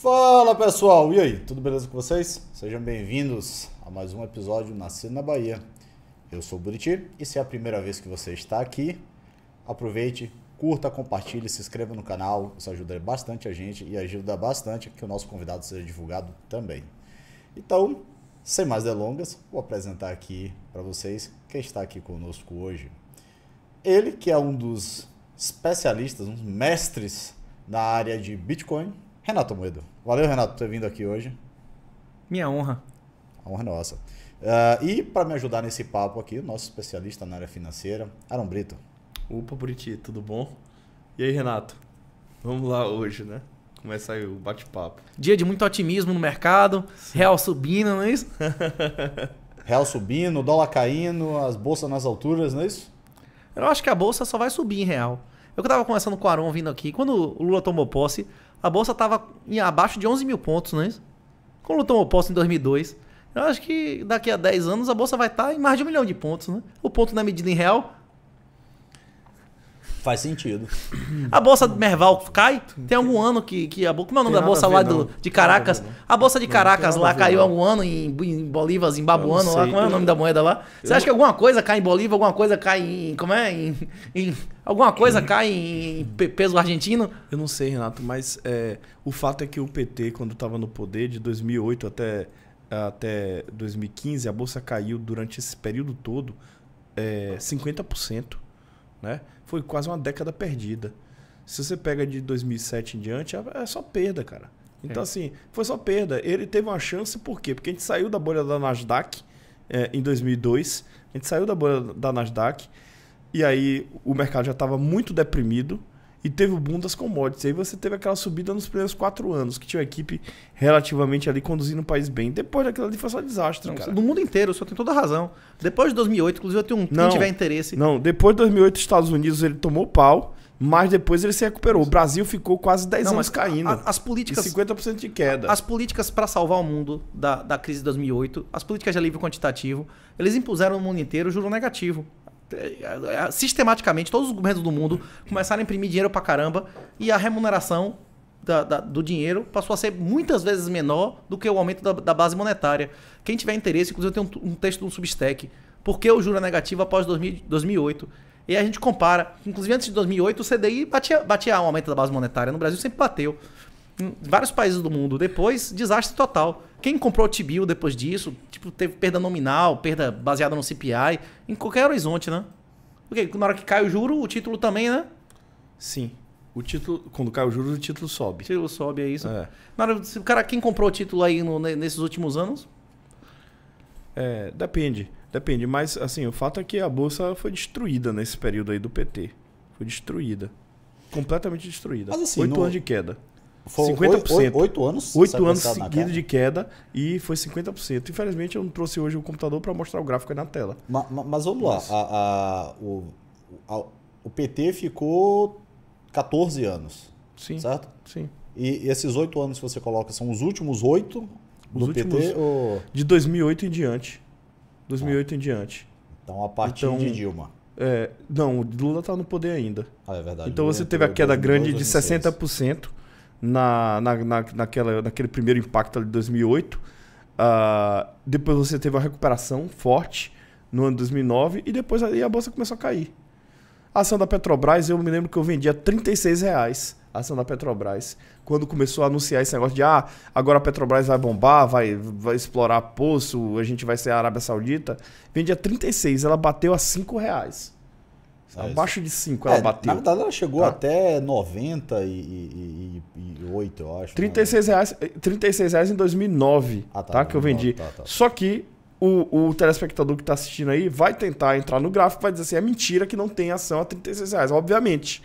Fala pessoal, e aí, tudo beleza com vocês? Sejam bem-vindos a mais um episódio Nascido na Bahia. Eu sou o Buriti e se é a primeira vez que você está aqui, aproveite, curta, compartilhe, se inscreva no canal, isso ajuda bastante a gente e ajuda bastante que o nosso convidado seja divulgado também. Então, sem mais delongas, vou apresentar aqui para vocês quem está aqui conosco hoje. Ele que é um dos especialistas, um dos mestres na área de Bitcoin, Renato Moedo. Valeu, Renato, por ter vindo aqui hoje. Minha honra. A honra é nossa. Uh, e para me ajudar nesse papo aqui, o nosso especialista na área financeira, Aaron Brito. Opa, Buriti, tudo bom? E aí, Renato? Vamos lá hoje, né? Começa aí o bate-papo. Dia de muito otimismo no mercado, Sim. real subindo, não é isso? real subindo, dólar caindo, as bolsas nas alturas, não é isso? Eu acho que a bolsa só vai subir em real. É eu que tava conversando com o Aron vindo aqui, quando o Lula tomou posse, a bolsa estava abaixo de 11 mil pontos, né? Com o tom oposto em 2002. Eu acho que daqui a 10 anos a bolsa vai estar tá em mais de um milhão de pontos, né? O ponto não é em real, Faz sentido. A bolsa Merval cai. Tem algum ano que, que a bolsa. Como é o nome da bolsa lá do, de Caracas? a bolsa de Caracas lá ver, caiu há um ano em, em Bolívar, Zimbabuano, lá. Como é o nome da moeda lá? Eu Você acha que alguma coisa cai em Bolívar, alguma coisa cai em. Como é? Em, em alguma coisa cai em peso argentino? Eu não sei, Renato, mas é, o fato é que o PT, quando estava no poder, de 2008 até, até 2015, a bolsa caiu durante esse período todo é, 50%. Né? foi quase uma década perdida. Se você pega de 2007 em diante, é, é só perda, cara. Então, é. assim, foi só perda. Ele teve uma chance, por quê? Porque a gente saiu da bolha da Nasdaq é, em 2002, a gente saiu da bolha da Nasdaq, e aí o mercado já estava muito deprimido, e teve o boom das commodities. Aí você teve aquela subida nos primeiros quatro anos, que tinha uma equipe relativamente ali conduzindo o país bem. Depois daquilo ali foi só desastre, não, cara. No mundo inteiro, o senhor tem toda a razão. Depois de 2008, inclusive eu tenho um, não, quem tiver interesse. Não, depois de 2008, os Estados Unidos ele tomou pau. Mas depois ele se recuperou. O Brasil ficou quase 10 não, anos caindo. A, as políticas. E 50% de queda. As políticas para salvar o mundo da, da crise de 2008, as políticas de alívio quantitativo, eles impuseram no mundo inteiro juro negativo. É, é, sistematicamente todos os governos do mundo começaram a imprimir dinheiro pra caramba e a remuneração da, da, do dinheiro passou a ser muitas vezes menor do que o aumento da, da base monetária. Quem tiver interesse, inclusive eu um, um texto do Substack, por que o juro é negativo após 2000, 2008? E a gente compara, inclusive antes de 2008 o CDI batia, batia um aumento da base monetária, no Brasil sempre bateu vários países do mundo. Depois, desastre total. Quem comprou o t depois disso, tipo, teve perda nominal, perda baseada no CPI, em qualquer horizonte, né? Porque na hora que cai o juro, o título também, né? Sim. O título, quando cai o juro, o título sobe. O título sobe, é isso. É. Na hora, cara, quem comprou o título aí no, nesses últimos anos? É, depende. Depende, mas assim, o fato é que a bolsa foi destruída nesse período aí do PT. Foi destruída. Completamente destruída. Mas assim, Oito anos de queda. Foi 50%. Oito anos? Oito anos seguidos de queda e foi 50%. Infelizmente, eu não trouxe hoje o computador para mostrar o gráfico aí na tela. Mas, mas vamos lá. A, a, o, a, o PT ficou 14 anos. Sim. Certo? Sim. E esses oito anos que você coloca são os últimos oito do últimos, PT? Ou... De 2008 em diante. 2008 ah. em diante. Então, a partir então, de Dilma. É, não, Lula está no poder ainda. Ah, é verdade. Então, Lula você teve a queda grande de 60% na, na, na, naquela, naquele primeiro impacto de 2008. Uh, ah, depois você teve uma recuperação forte no ano de 2009 e depois aí a bolsa começou a cair. A ação da Petrobras, eu me lembro que eu vendia 36 reais a ação da Petrobras. Quando começou a anunciar esse negócio de ah, agora a Petrobras vai bombar, vai, vai explorar poço, a gente vai ser a Arábia Saudita, vendia 36, ela bateu a 5 reais. É, abaixo de 5 ela é, bateu. Na verdade, ela chegou tá? até 98, eu acho. 36 né? reais, 36 eh, reais em 2009, ah, tá, tá que eu tá, vendi. Tá, tá, tá, Só que o, o telespectador que está assistindo aí vai tentar entrar no gráfico, vai dizer assim, é mentira que não tem ação a 36 reais. Obviamente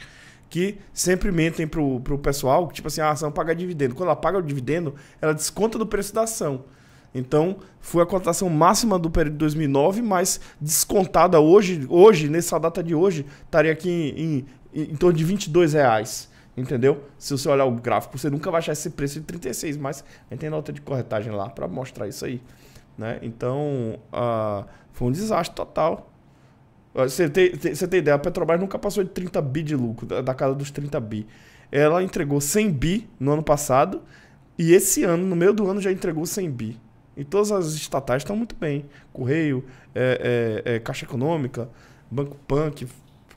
que sempre mentem pro, pro pessoal, tipo assim, ah, a ação paga dividendo. Quando ela paga o dividendo, ela desconta do preço da ação. Então, foi a cotação máxima do período de 2009, mas descontada hoje, hoje nessa data de hoje, estaria aqui em, em, em torno de 22 reais. Entendeu? Se você olhar o gráfico, você nunca vai achar esse preço de 36, mas a gente tem nota de corretagem lá para mostrar isso aí. Né? Então, uh, foi um desastre total. Ah, você tem, você tem ideia, a Petrobras nunca passou de 30 bi de lucro, da, da casa dos 30 bi. Ela entregou 100 bi no ano passado e esse ano, no meio do ano, já entregou 100 bi. E todas as estatais estão muito bem. Correio, é, é, é, Caixa Econômica, Banco Pan, que,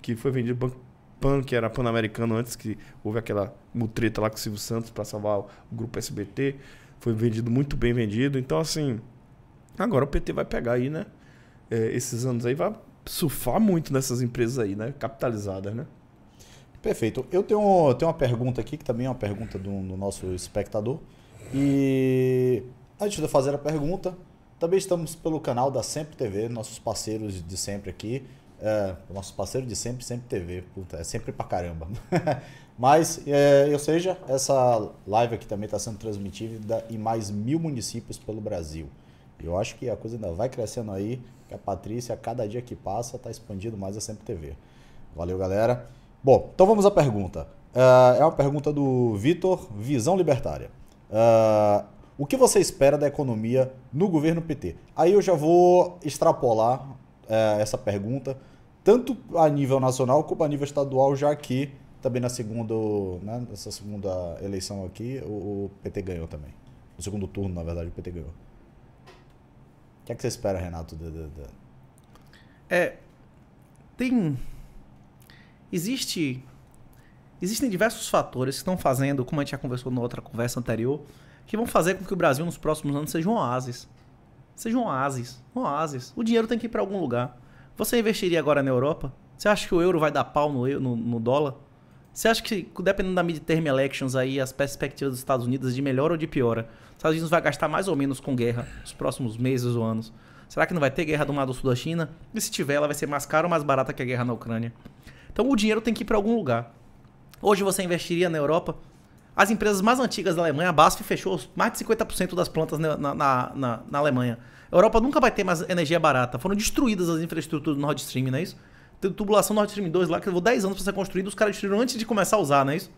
que foi vendido, Banco Pan, que era pan-americano antes que houve aquela mutreta lá com o Silvio Santos para salvar o grupo SBT. Foi vendido muito bem vendido. Então, assim, agora o PT vai pegar aí, né? É, esses anos aí vai surfar muito nessas empresas aí, né? Capitalizadas, né? Perfeito. Eu tenho, tenho uma pergunta aqui, que também é uma pergunta do, do nosso espectador. E Antes de eu fazer a pergunta, também estamos pelo canal da Sempre TV, nossos parceiros de sempre aqui. É, parceiro de sempre, sempre TV. Puta, é sempre pra caramba. Mas, é, ou seja, essa live aqui também está sendo transmitida em mais mil municípios pelo Brasil. Eu acho que a coisa ainda vai crescendo aí, que a Patrícia, a cada dia que passa, está expandindo mais a Sempre TV. Valeu, galera. Bom, então vamos à pergunta. é, é uma pergunta do Vitor, Visão Libertária. É, o que você espera da economia no governo PT? Aí eu já vou extrapolar é, essa pergunta, tanto a nível nacional como a nível estadual, já que também na segunda, né, nessa segunda eleição aqui, o, o, PT ganhou também. No segundo turno, na verdade, o PT ganhou. O que é que você espera, Renato? De, de, de... É. Tem. Existe. Existem diversos fatores que estão fazendo, como a gente já conversou na outra conversa anterior, que vão fazer com que o Brasil nos próximos anos seja um oásis. Seja um oásis. Um oásis. O dinheiro tem que ir para algum lugar. Você investiria agora na Europa? Você acha que o euro vai dar pau no, no, no dólar? Você acha que, dependendo da midterm elections aí, as perspectivas dos Estados Unidos de melhor ou de piora? Os Estados Unidos vai gastar mais ou menos com guerra nos próximos meses ou anos. Será que não vai ter guerra do mar do sul da China? E se tiver, ela vai ser mais cara ou mais barata que a guerra na Ucrânia? Então o dinheiro tem que ir para algum lugar. Hoje você investiria na Europa? As empresas mais antigas da Alemanha, a BASF fechou mais de 50% das plantas na, na, na, na, Alemanha. A Europa nunca vai ter mais energia barata. Foram destruídas as infraestruturas do Nord Stream, não é isso? Tem tubulação Nord Stream 2 lá que levou 10 anos para ser construída, os caras destruíram antes de começar a usar, não é isso?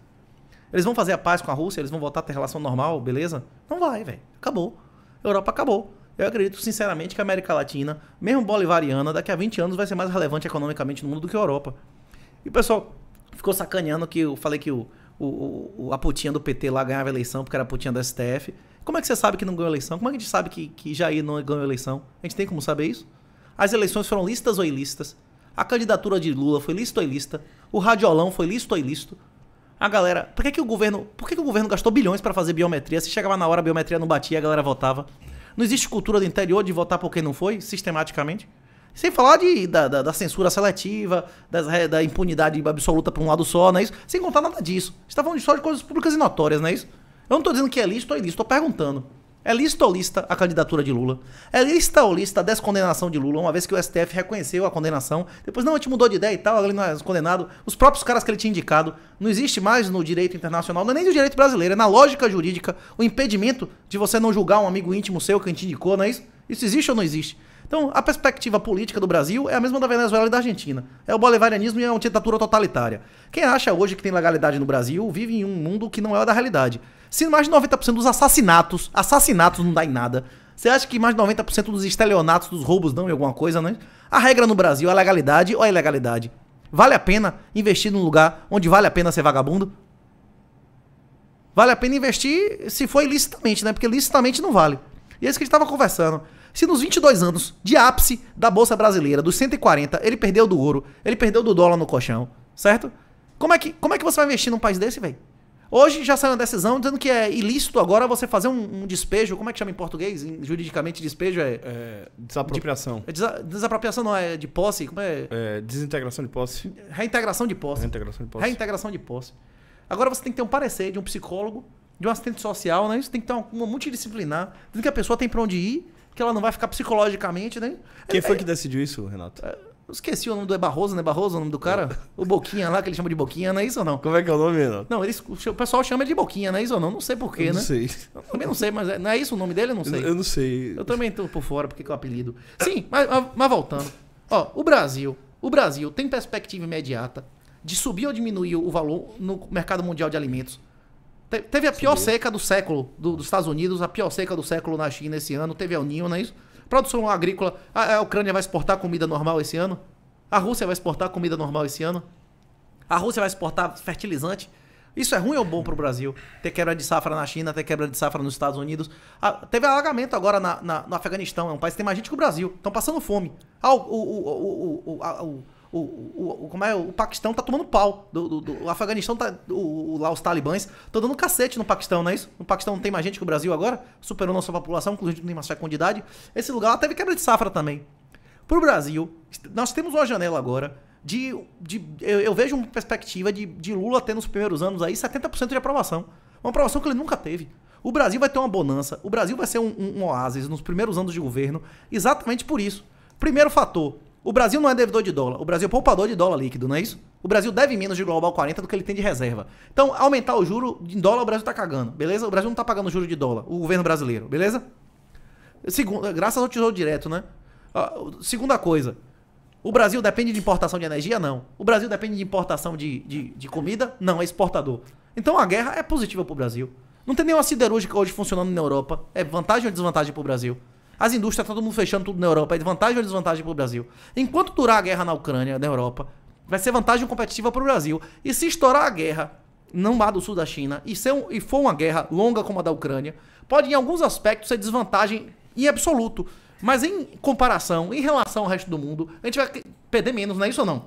Eles vão fazer a paz com a Rússia, eles vão voltar a ter relação normal, beleza? Não vai, velho. Acabou. A Europa acabou. Eu acredito sinceramente que a América Latina, mesmo bolivariana, daqui a 20 anos vai ser mais relevante economicamente no mundo do que a Europa. E o pessoal ficou sacaneando que eu falei que o o, o, a putinha do PT lá ganhava eleição porque era a putinha do STF. Como é que você sabe que não ganhou eleição? Como é que a gente sabe que, que Jair não ganhou eleição? A gente tem como saber isso? As eleições foram listas ou ilícitas? A candidatura de Lula foi lista ou ilícita? O radiolão foi lícito ou ilícito? A galera, por que, que o governo, por que, que o governo gastou bilhões para fazer biometria? Se chegava na hora a biometria não batia, a galera votava. Não existe cultura do interior de votar por quem não foi sistematicamente? Sem falar de, da, da, da censura seletiva, da impunidade absoluta para um lado só, não é isso? Sem contar nada disso. A gente tá falando só de coisas públicas e notórias, não é isso? Eu não estou dizendo que é lícito ou é ilícito, estou perguntando. É lista ou lista a candidatura de Lula? É lista ou lista a descondenação de Lula, uma vez que o STF reconheceu a condenação? Depois, não, a gente mudou de ideia e tal, ele não é condenado. Os próprios caras que ele tinha indicado. Não existe mais no direito internacional, não é nem no direito brasileiro, é na lógica jurídica o impedimento de você não julgar um amigo íntimo seu que a gente indicou, não é isso? Isso existe ou não existe? Então, a perspectiva política do Brasil é a mesma da Venezuela e da Argentina. É o bolivarianismo e é uma ditadura totalitária. Quem acha hoje que tem legalidade no Brasil vive em um mundo que não é o da realidade. Se mais de 90% dos assassinatos, assassinatos não dá em nada, você acha que mais de 90% dos estelionatos, dos roubos dão em alguma coisa, né? A regra no Brasil é legalidade ou a ilegalidade? Vale a pena investir num lugar onde vale a pena ser vagabundo? Vale a pena investir se for ilicitamente, né? Porque licitamente não vale. E é isso que a gente estava conversando. Se nos 22 anos de ápice da Bolsa Brasileira, dos 140, ele perdeu do ouro, ele perdeu do dólar no colchão, certo? Como é que, como é que você vai investir num país desse, velho? Hoje já saiu uma decisão dizendo que é ilícito agora você fazer um, um despejo, como é que chama em português? Em, juridicamente, despejo é... é desapropriação. De, é desapropriação não, é de posse, como é? é? Desintegração de posse. Reintegração de posse. Reintegração de posse. Reintegração de posse. Agora você tem que ter um parecer de um psicólogo, de um assistente social, né? Isso tem que ter uma, uma multidisciplinar, dizendo que a pessoa tem para onde ir porque ela não vai ficar psicologicamente, né? Quem é, foi é. que decidiu isso, Renato? É, esqueci o nome do é Barroso, né? Barroso, é o nome do cara? É. O Boquinha lá, que ele chama de Boquinha, não é isso ou não? Como é que é o nome, Renato? Não, eles, o pessoal chama de Boquinha, não é isso ou não? Não sei porquê, né? Não sei. Eu também não sei, mas é, não é isso o nome dele? Eu não sei. Eu não sei. Eu também tô por fora, porque que é o apelido. Sim, mas, mas voltando. Ó, o Brasil. O Brasil tem perspectiva imediata de subir ou diminuir o valor no mercado mundial de alimentos Teve a pior Sim. seca do século do, dos Estados Unidos, a pior seca do século na China esse ano. Teve El Ninho, não é isso? Produção agrícola. A, a, Ucrânia vai exportar comida normal esse ano? A Rússia vai exportar comida normal esse ano? A Rússia vai exportar fertilizante? Isso é ruim ou bom para o Brasil? Ter quebra de safra na China, ter quebra de safra nos Estados Unidos. teve alagamento agora na, na, no Afeganistão. É um país que tem mais gente que o Brasil. Estão passando fome. Ah, o, o, o, o, o, o, como é, o Paquistão tá tomando pau. Do, do, do o Afeganistão tá. O, o, lá os talibãs estão dando cacete no Paquistão, não é isso? No Paquistão não tem mais gente que o Brasil agora. Superou nossa população, inclusive não tem mais fecundidade. Esse lugar lá teve quebra de safra também. Pro Brasil, nós temos uma janela agora de. de eu, eu vejo uma perspectiva de, de Lula ter nos primeiros anos aí 70% de aprovação. Uma aprovação que ele nunca teve. O Brasil vai ter uma bonança, o Brasil vai ser um, um, um oásis nos primeiros anos de governo, exatamente por isso. Primeiro fator, o Brasil não é devedor de dólar, o Brasil é poupador de dólar líquido, não é isso? O Brasil deve menos de global 40 do que ele tem de reserva. Então, aumentar o juro em dólar, o Brasil tá cagando, beleza? O Brasil não tá pagando juro de dólar, o governo brasileiro, beleza? Segunda, graças ao tesouro direto, né? Ah, segunda coisa, o Brasil depende de importação de energia? Não. O Brasil depende de importação de, de, de comida? Não, é exportador. Então a guerra é positiva para o Brasil. Não tem nenhuma siderúrgica hoje funcionando na Europa. É vantagem ou desvantagem para o Brasil? As indústrias, tá todo mundo fechando tudo na Europa. É vantagem ou desvantagem para o Brasil? Enquanto durar a guerra na Ucrânia, na Europa, vai ser vantagem competitiva para o Brasil. E se estourar a guerra não mar do sul da China e, um, e for uma guerra longa como a da Ucrânia, pode em alguns aspectos ser desvantagem em absoluto. Mas em comparação, em relação ao resto do mundo, a gente vai perder menos, não é isso ou não?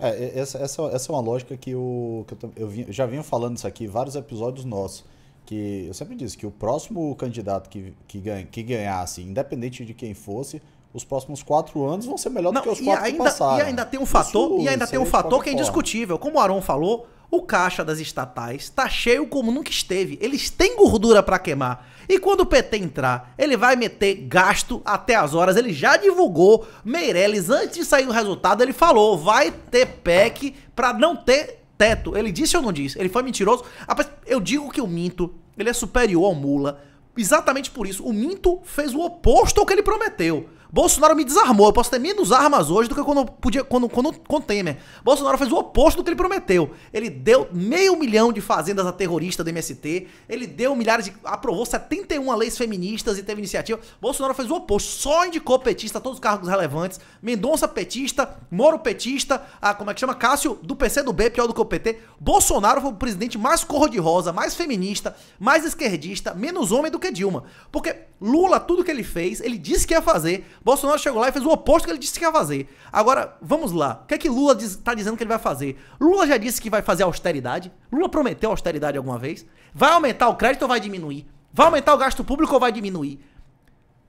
É, é, essa, essa, essa é uma lógica que, eu, que eu, eu, vim, eu já venho falando isso aqui, vários episódios nossos que eu sempre disse que o próximo candidato que, que, ganha, que ganhasse, assim, independente de quem fosse, os próximos quatro anos vão ser melhor Não, do que os quatro ainda, que passaram. E ainda tem um fator, Isso, e ainda tem um é fator que é indiscutível. Como o Aron falou, o caixa das estatais tá cheio como nunca esteve. Eles têm gordura para queimar. E quando o PT entrar, ele vai meter gasto até as horas. Ele já divulgou. Meirelles, antes de sair o resultado, ele falou: vai ter PEC para não ter teto. Ele disse ou não disse? Ele foi mentiroso? Rapaz, eu digo que o Minto, ele é superior ao Mula. Exatamente por isso. O Minto fez o oposto ao que ele prometeu. Bolsonaro me desarmou. Eu posso ter menos armas hoje do que quando podia quando, quando, com Temer. Né? Bolsonaro fez o oposto do que ele prometeu. Ele deu meio milhão de fazendas a terrorista do MST. Ele deu milhares de. aprovou 71 leis feministas e teve iniciativa. Bolsonaro fez o oposto. Só indicou petista a todos os cargos relevantes. Mendonça petista, Moro petista, a, ah, como é que chama? Cássio do PC do B, pior do que o PT. Bolsonaro foi o presidente mais cor-de-rosa, mais feminista, mais esquerdista, menos homem do que Dilma. Porque Lula, tudo que ele fez, ele disse que ia fazer, Bolsonaro chegou lá e fez o oposto que ele disse que ia fazer. Agora, vamos lá. O que é que Lula está dizendo que ele vai fazer? Lula já disse que vai fazer austeridade. Lula prometeu austeridade alguma vez. Vai aumentar o crédito ou vai diminuir? Vai aumentar o gasto público ou vai diminuir?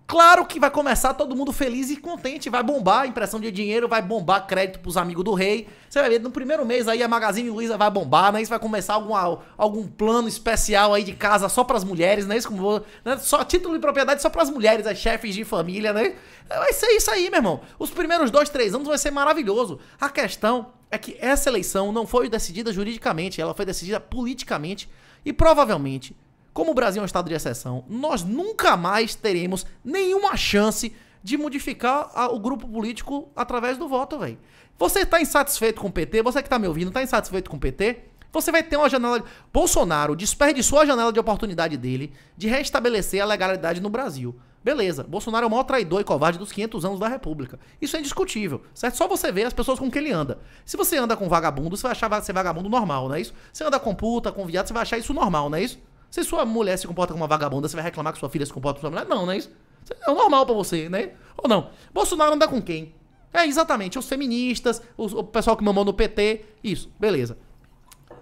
Claro que vai começar todo mundo feliz e contente, vai bombar impressão de dinheiro, vai bombar crédito pros amigos do rei. Você vai ver, no primeiro mês aí a Magazine Luiza vai bombar, né? Isso vai começar alguma, algum plano especial aí de casa só pras mulheres, né? Isso como, né? Só título de propriedade só pras mulheres, as chefes de família, né? Vai ser isso aí, meu irmão. Os primeiros dois, três anos vai ser maravilhoso. A questão é que essa eleição não foi decidida juridicamente, ela foi decidida politicamente e provavelmente como o Brasil é um estado de exceção, nós nunca mais teremos nenhuma chance de modificar a, o grupo político através do voto, velho. Você está insatisfeito com o PT? Você que está me ouvindo, está insatisfeito com o PT? Você vai ter uma janela. Bolsonaro desperdiçou a janela de oportunidade dele de restabelecer a legalidade no Brasil. Beleza, Bolsonaro é o maior traidor e covarde dos 500 anos da República. Isso é indiscutível, certo? Só você vê as pessoas com que ele anda. Se você anda com vagabundo, você vai achar ser vagabundo normal, não é isso? Se anda com puta, com viado, você vai achar isso normal, não é isso? Se sua mulher se comporta como uma vagabunda, você vai reclamar que sua filha se comporta como uma mulher? Não, não é isso? É normal para você, né? Ou não? Bolsonaro anda com quem? É, exatamente, os feministas, os, o pessoal que mamou no PT, isso, beleza.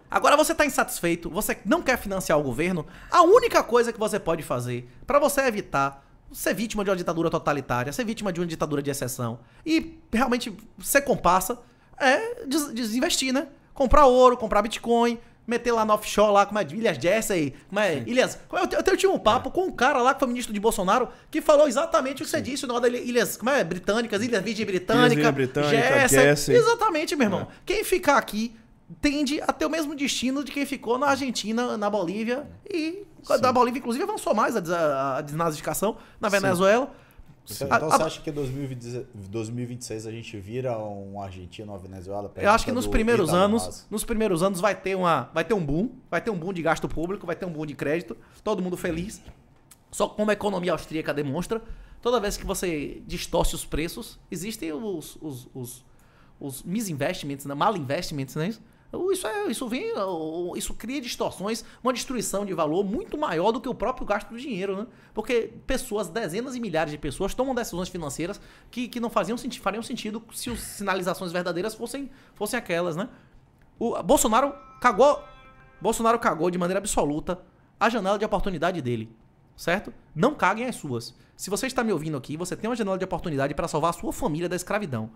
Agora você está insatisfeito, você não quer financiar o governo, a única coisa que você pode fazer para você evitar ser vítima de uma ditadura totalitária, ser vítima de uma ditadura de exceção e realmente ser comparsa é desinvestir, né? Comprar ouro, comprar Bitcoin, meter lá no offshore lá, como é, Ilhas Jessay, como é, Sim. Ilhas... Eu, eu, eu, um papo é. com um cara lá que foi ministro de Bolsonaro que falou exatamente o que Sim. você disse, o negócio da Ilhas, como é, Britânicas, Ilhas Virgem Britânica, Ilhas Britânica Exatamente, meu irmão. É. Quem ficar aqui tende a ter o mesmo destino de quem ficou na Argentina, na Bolívia e Sim. da Bolívia, inclusive, avançou mais a, a desnazificação na Venezuela. Então, então a, você acha que em 2026 a gente vira um Argentina ou Venezuela? Eu acho que nos primeiros anos, nos primeiros anos vai ter uma, vai ter um boom, vai ter um boom de gasto público, vai ter um boom de crédito, todo mundo feliz. Só como a economia austríaca demonstra, toda vez que você distorce os preços, existem os os, os, os misinvestments, né? mal investments, não é isso? Isso, é, isso vem, isso cria distorções, uma destruição de valor muito maior do que o próprio gasto do dinheiro, né? Porque pessoas, dezenas e milhares de pessoas tomam decisões financeiras que, que não faziam, fariam sentido se as sinalizações verdadeiras fossem, fossem aquelas, né? O Bolsonaro cagou, Bolsonaro cagou de maneira absoluta a janela de oportunidade dele, certo? Não caguem as suas. Se você está me ouvindo aqui, você tem uma janela de oportunidade para salvar a sua família da escravidão.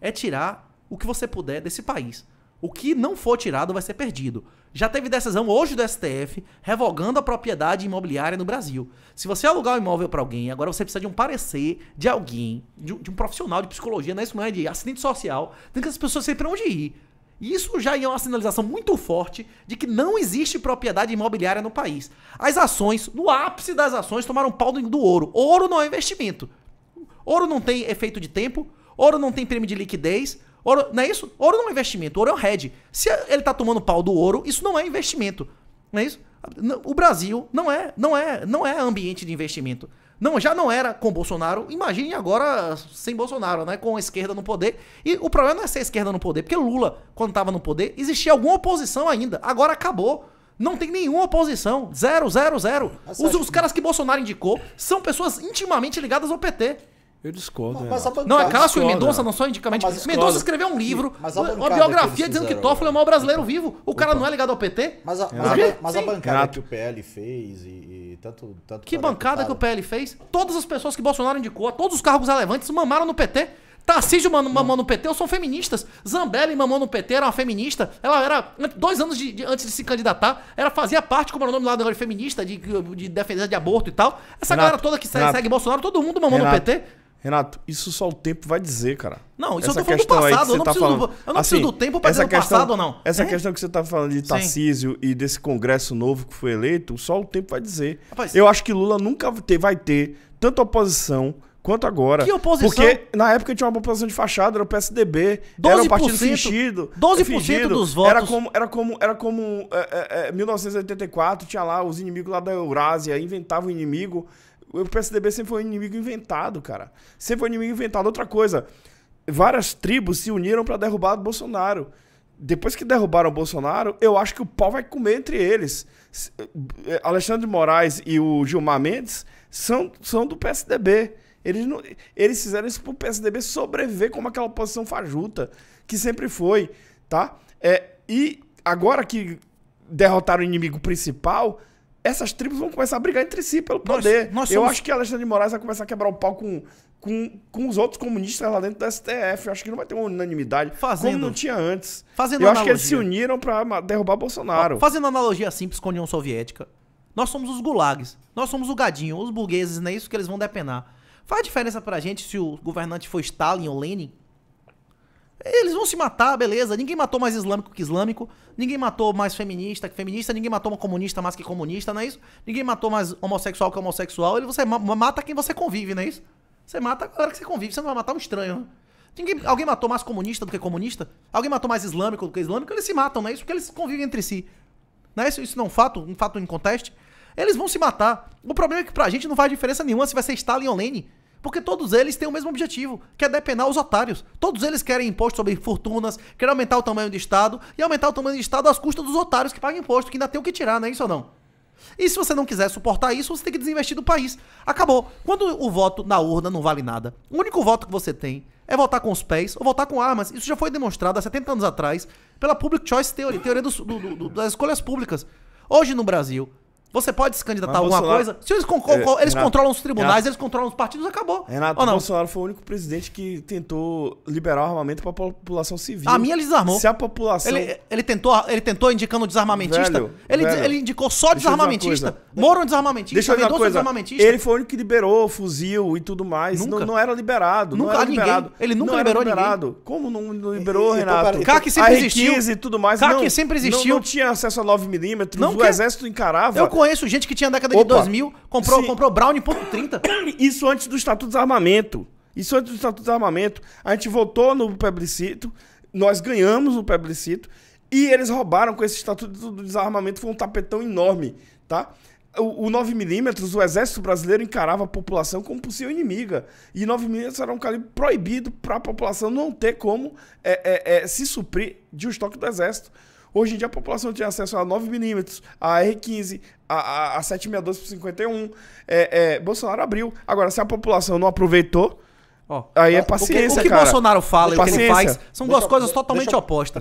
É tirar o que você puder desse país. O que não for tirado vai ser perdido. Já teve decisão hoje do STF revogando a propriedade imobiliária no Brasil. Se você alugar um imóvel para alguém, agora você precisa de um parecer de alguém, de, de um profissional de psicologia, não é isso não é de assistente social, tem que as pessoas sempre onde ir. Isso já é uma sinalização muito forte de que não existe propriedade imobiliária no país. As ações, no ápice das ações, tomaram pau do ouro. Ouro não é investimento. Ouro não tem efeito de tempo, ouro não tem prêmio de liquidez, Ouro, não é isso? Ouro não é investimento, ouro é um hedge. Se ele tá tomando pau do ouro, isso não é investimento. Não é isso? O Brasil não é, não é, não é ambiente de investimento. Não, já não era com Bolsonaro, imagine agora sem Bolsonaro, né? Com a esquerda no poder. E o problema não é ser a esquerda no poder, porque Lula, quando estava no poder, existia alguma oposição ainda. Agora acabou. Não tem nenhuma oposição. Zero, zero, zero. Os, os caras que Bolsonaro indicou são pessoas intimamente ligadas ao PT. Eu discordo. Não, bancada, não é Cássio e Mendonça, não só indicamente. Mendonça escreveu um livro, uma biografia que dizendo que Toffoli é o maior brasileiro então. vivo. O Opa. cara então. não é ligado ao PT? Mas a, mas a, mas a bancada que o PL fez e, e tanto, tanto. Que bancada deputado. que o PL fez? Todas as pessoas que Bolsonaro indicou, todos os cargos relevantes, mamaram no PT. Tarcísio mam, hum. mamou no PT, são feministas. Zambelli mamou no PT, era uma feminista. Ela era, dois anos de, de, antes de se candidatar, ela fazia parte, como era o nome lá da feminista, de, de defesa de aborto e tal. Essa Renato, galera toda que segue, segue Bolsonaro, todo mundo mamou Renato. no PT. Renato, isso só o tempo vai dizer, cara. Não, isso essa eu tô falando do passado, eu não, tá preciso, falando. Do, eu não assim, preciso do tempo pra dizer questão, passado ou não. Essa é? questão que você tá falando de Tarcísio Sim. e desse congresso novo que foi eleito, só o tempo vai dizer. Rapaz, eu acho que Lula nunca ter, vai ter tanta oposição quanto agora. Que oposição? Porque na época tinha uma oposição de fachada, era o PSDB, era o partido fingido. 12% fingido, dos votos. Era como, era como, era como é, é, 1984, é, tinha lá os inimigos lá da Eurásia, inventavam o inimigo o PSDB sempre foi um inimigo inventado, cara. Sempre foi um inimigo inventado. Outra coisa, várias tribos se uniram para derrubar o Bolsonaro. Depois que derrubaram o Bolsonaro, eu acho que o pau vai comer entre eles. Eh, eh, Alexandre de Moraes e o Gilmar Mendes são, são do PSDB. Eles, não, eles fizeram isso pro PSDB sobreviver como aquela posição fajuta, que sempre foi, tá? É, e agora que derrotaram o inimigo principal, essas tribos vão começar a brigar entre si pelo poder. Nós, nós Eu acho que Alexandre de Moraes vai começar a quebrar o pau com, com, com os outros comunistas lá dentro do STF. Eu acho que não vai ter uma unanimidade fazendo, como não tinha antes. Fazendo Eu analogia. acho que eles se uniram para derrubar Bolsonaro. Fazendo analogia simples com a União Soviética, nós somos os gulags, nós somos o gadinho, os burgueses, não é isso que eles vão depenar. Faz diferença pra gente se o governante foi Stalin ou Lenin? Eles vão se matar, beleza. Ninguém matou mais islâmico que islâmico. Ninguém matou mais feminista que feminista. Ninguém matou uma comunista mais que comunista, não é isso? Ninguém matou mais homossexual que homossexual. Ele, você mata quem você convive, não é isso? Você mata a galera que você convive. Você não vai matar um estranho, né? Ninguém, alguém matou mais comunista do que comunista? Alguém matou mais islâmico do que islâmico? Eles se matam, não é isso? Porque eles convivem entre si. Não é isso? Isso não é um fato? Um fato em conteste? Eles vão se matar. O problema é que pra gente não faz diferença nenhuma se vai ser Stalin ou Lenin. Porque todos eles têm o mesmo objetivo, que é depenar os otários. Todos eles querem imposto sobre fortunas, querem aumentar o tamanho do Estado e aumentar o tamanho do Estado às custas dos otários que pagam imposto, que ainda tem o que tirar, não é isso ou não? E se você não quiser suportar isso, você tem que desinvestir do país. Acabou. Quando o voto na urna não vale nada, o único voto que você tem é votar com os pés ou votar com armas. Isso já foi demonstrado há 70 anos atrás pela Public Choice Theory, teoria do, do, do, das escolhas públicas. Hoje no Brasil, você pode se candidatar a alguma Bolsonaro... coisa? Se eles, con é, eles Renato, controlam os tribunais, Renato, eles controlam os partidos, acabou. Renato não? Bolsonaro foi o único presidente que tentou liberar o armamento para a população civil. A minha ele desarmou. Se a população. Ele, ele tentou, ele tentou indicando desarmamentista. Velho, ele, velho. ele indicou só desarmamentista. Moro é desarmamentista. Deixa eu ver uma é coisa. desarmamentista. Ele foi o único que liberou fuzil e tudo mais. Nunca. Não, não era liberado. Nunca era liberado. Ele nunca não liberou liberado. ninguém. Como não, não liberou, e, Renato? CAC sempre existiu. e tudo mais. CAC sempre existiu. Não, tinha acesso a 9mm. O exército encarava conheço gente que tinha década Opa. de 2000, comprou, comprou Brownie ponto 30. Isso antes do Estatuto de Armamento. Isso antes do Estatuto de Armamento. A gente votou no plebiscito, nós ganhamos o plebiscito, e eles roubaram com esse Estatuto do Desarmamento, foi um tapetão enorme, tá? o, o 9mm, o exército brasileiro encarava a população como possível inimiga. E 9mm era um calibre proibido para a população não ter como é, é, é, se suprir de um estoque do exército. Hoje em dia a população tinha acesso a 9mm, a R15, a, a, a 762 por 51. É, é, Bolsonaro abriu. Agora, se a população não aproveitou, oh, aí é paciência, O que, o que cara. Bolsonaro fala e o que ele faz são duas deixa, coisas totalmente deixa... opostas.